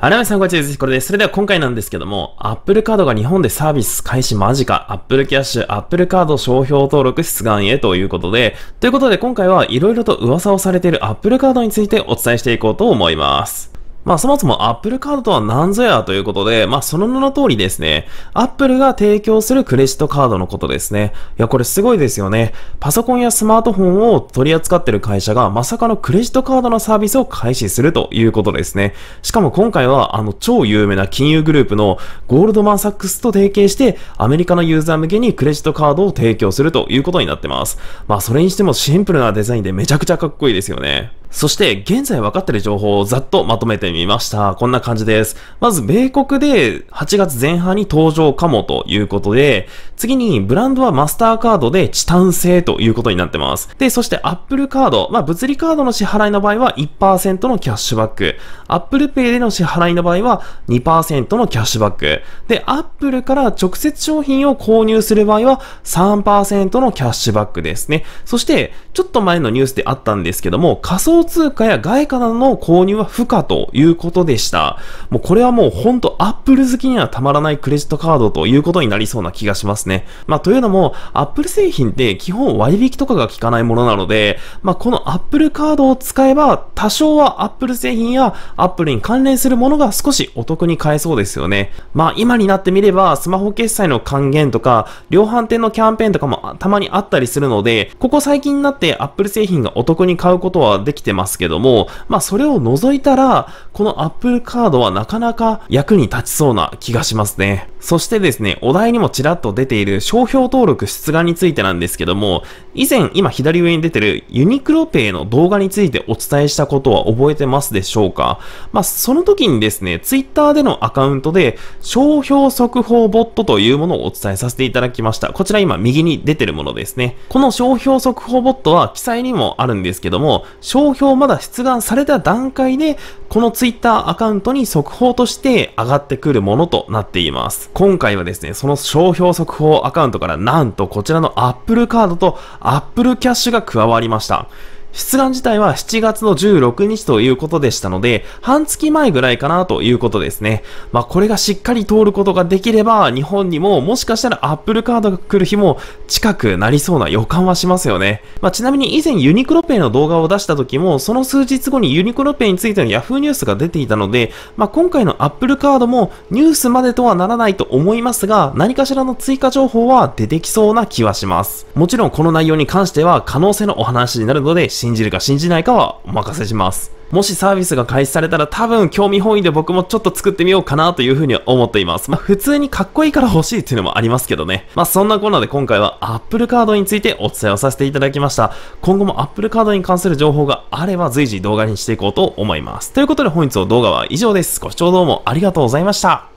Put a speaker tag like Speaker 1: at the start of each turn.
Speaker 1: はなみさん、こんにちは。ぜひこれです。それでは今回なんですけども、Apple カードが日本でサービス開始間近、Apple キャッシュ、Apple カード商標登録出願へということで、ということで今回はいろいろと噂をされている Apple カードについてお伝えしていこうと思います。まあそもそも Apple カードとは何ぞやということで、まあその名の通りですね、Apple が提供するクレジットカードのことですね。いや、これすごいですよね。パソコンやスマートフォンを取り扱ってる会社がまさかのクレジットカードのサービスを開始するということですね。しかも今回はあの超有名な金融グループのゴールドマンサックスと提携してアメリカのユーザー向けにクレジットカードを提供するということになってます。まあそれにしてもシンプルなデザインでめちゃくちゃかっこいいですよね。そして、現在分かっている情報をざっとまとめてみました。こんな感じです。まず、米国で8月前半に登場かもということで、次に、ブランドはマスターカードでチタン製ということになってます。で、そして、アップルカード。まあ、物理カードの支払いの場合は1%のキャッシュバック。アップルペイでの支払いの場合は2%のキャッシュバック。で、アップルから直接商品を購入する場合は3%のキャッシュバックですね。そして、ちょっと前のニュースであったんですけども、仮想想通貨や外貨などの購入は不可ということでした。もうこれはもうほんとアップル好きにはたまらないクレジットカードということになりそうな気がしますね。まあというのもアップル製品って基本割引とかが効かないものなので、まあこのアップルカードを使えば多少はアップル製品やアップルに関連するものが少しお得に買えそうですよね。まあ今になってみればスマホ決済の還元とか量販店のキャンペーンとかもたまにあったりするので、ここ最近になってアップル製品がお得に買うことはできててますけども、まあそれを除いたら、この Apple カードはなかなか役に立ちそうな気がしますね。そしてですね、お題にもちらっと出ている商標登録出願についてなんですけども、以前今左上に出てるユニクロペイの動画についてお伝えしたことは覚えてますでしょうかまあ、その時にですね、ツイッターでのアカウントで商標速報ボットというものをお伝えさせていただきました。こちら今右に出てるものですね。この商標速報ボットは記載にもあるんですけども、商標まだ出願された段階で、このツイッターアカウントに速報として上がってくるものとなっています。今回はですね、その商標速報アカウントからなんとこちらの Apple カードと Apple キャッシュが加わりました。出願自体は7月の16日ということでしたので、半月前ぐらいかなということですね。まあ、これがしっかり通ることができれば、日本にももしかしたらアップルカードが来る日も近くなりそうな予感はしますよね。まあ、ちなみに以前ユニクロペイの動画を出した時も、その数日後にユニクロペイについての Yahoo ニュースが出ていたので、まあ、今回のアップルカードもニュースまでとはならないと思いますが、何かしらの追加情報は出てきそうな気はします。もちろんこの内容に関しては可能性のお話になるので、信じるか信じないかはお任せします。もしサービスが開始されたら多分興味本位で僕もちょっと作ってみようかなというふうに思っています。まあ普通にかっこいいから欲しいっていうのもありますけどね。まあそんなこんなで今回は Apple カードについてお伝えをさせていただきました。今後も Apple カードに関する情報があれば随時動画にしていこうと思います。ということで本日の動画は以上です。ご視聴どうもありがとうございました。